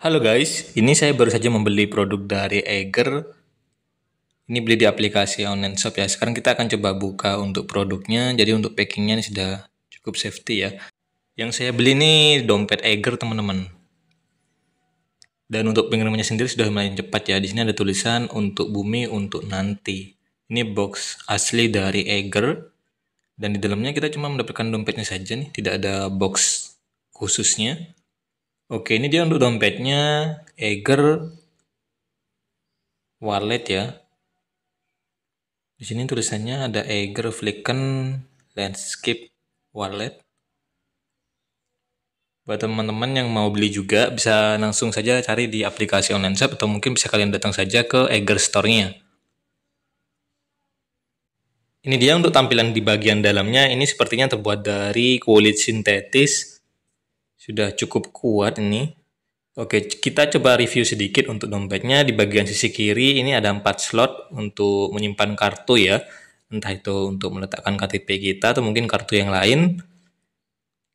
Halo guys, ini saya baru saja membeli produk dari Eiger. Ini beli di aplikasi online shop ya. Sekarang kita akan coba buka untuk produknya. Jadi untuk packingnya ini sudah cukup safety ya. Yang saya beli ini dompet Eiger teman-teman. Dan untuk pengirimannya sendiri sudah lumayan cepat ya. Di sini ada tulisan untuk bumi untuk nanti. Ini box asli dari Eiger. Dan di dalamnya kita cuma mendapatkan dompetnya saja nih. Tidak ada box khususnya. Oke, ini dia untuk dompetnya Eger Wallet ya. Di sini tulisannya ada Eger Flicken Landscape Wallet. Buat teman-teman yang mau beli juga bisa langsung saja cari di aplikasi online shop atau mungkin bisa kalian datang saja ke Eger Store-nya. Ini dia untuk tampilan di bagian dalamnya. Ini sepertinya terbuat dari kulit sintetis sudah cukup kuat ini. Oke, kita coba review sedikit untuk dompetnya. Di bagian sisi kiri ini ada 4 slot untuk menyimpan kartu ya. Entah itu untuk meletakkan KTP kita atau mungkin kartu yang lain.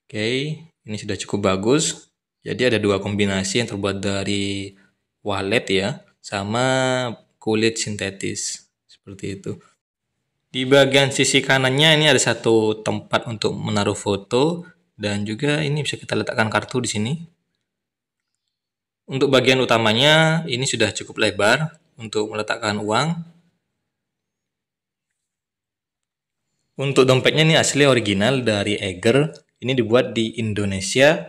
Oke, ini sudah cukup bagus. Jadi ada dua kombinasi yang terbuat dari wallet ya sama kulit sintetis seperti itu. Di bagian sisi kanannya ini ada satu tempat untuk menaruh foto dan juga ini bisa kita letakkan kartu di sini. Untuk bagian utamanya ini sudah cukup lebar untuk meletakkan uang. Untuk dompetnya ini asli original dari Eger. Ini dibuat di Indonesia.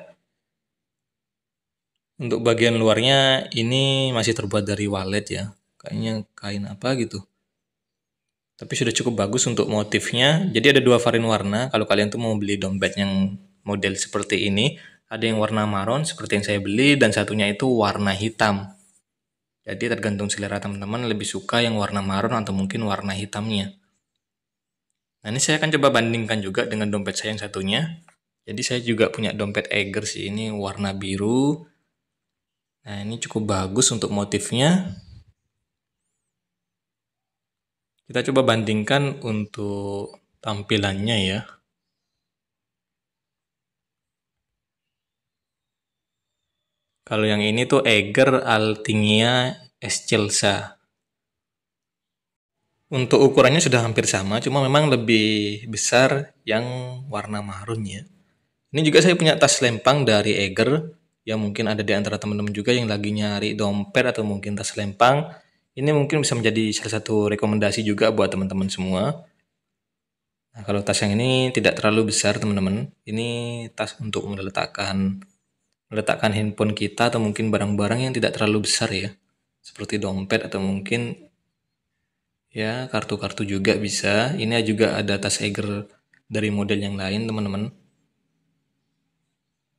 Untuk bagian luarnya ini masih terbuat dari wallet ya. Kayaknya kain apa gitu tapi sudah cukup bagus untuk motifnya. Jadi ada dua varian warna. Kalau kalian tuh mau beli dompet yang model seperti ini. Ada yang warna maron seperti yang saya beli dan satunya itu warna hitam. Jadi tergantung selera teman-teman lebih suka yang warna maron atau mungkin warna hitamnya. Nah ini saya akan coba bandingkan juga dengan dompet saya yang satunya. Jadi saya juga punya dompet Eger sih ini warna biru. Nah ini cukup bagus untuk motifnya. Kita coba bandingkan untuk tampilannya ya. Kalau yang ini tuh Eger Altinia Eschelsa. Untuk ukurannya sudah hampir sama, cuma memang lebih besar yang warna marunnya. Ini juga saya punya tas lempang dari Eger, yang mungkin ada di antara teman-teman juga yang lagi nyari dompet atau mungkin tas lempang. Ini mungkin bisa menjadi salah satu rekomendasi juga buat teman-teman semua. Nah, kalau tas yang ini tidak terlalu besar teman-teman. Ini tas untuk meletakkan meletakkan handphone kita atau mungkin barang-barang yang tidak terlalu besar ya seperti dompet atau mungkin ya kartu-kartu juga bisa ini juga ada tas Eiger dari model yang lain teman-teman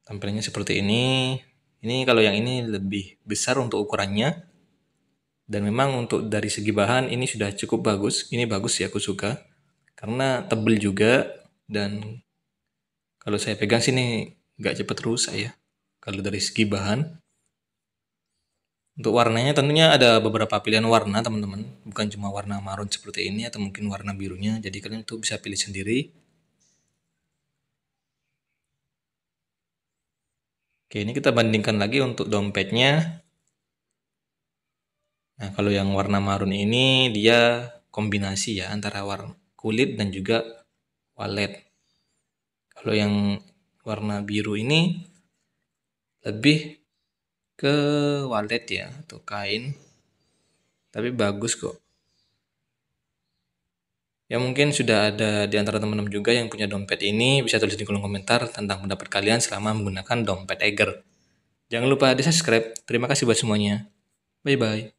tampilannya seperti ini ini kalau yang ini lebih besar untuk ukurannya dan memang untuk dari segi bahan ini sudah cukup bagus ini bagus ya aku suka karena tebel juga dan kalau saya pegang sini nggak cepat rusak ya kalau dari segi bahan. Untuk warnanya tentunya ada beberapa pilihan warna teman-teman, bukan cuma warna marun seperti ini atau mungkin warna birunya, jadi kalian tuh bisa pilih sendiri. Oke, ini kita bandingkan lagi untuk dompetnya. Nah, kalau yang warna marun ini dia kombinasi ya antara warna kulit dan juga wallet. Kalau yang warna biru ini lebih ke wallet ya atau kain tapi bagus kok ya mungkin sudah ada di antara teman-teman juga yang punya dompet ini bisa tulis di kolom komentar tentang pendapat kalian selama menggunakan dompet Eger jangan lupa di subscribe terima kasih buat semuanya bye bye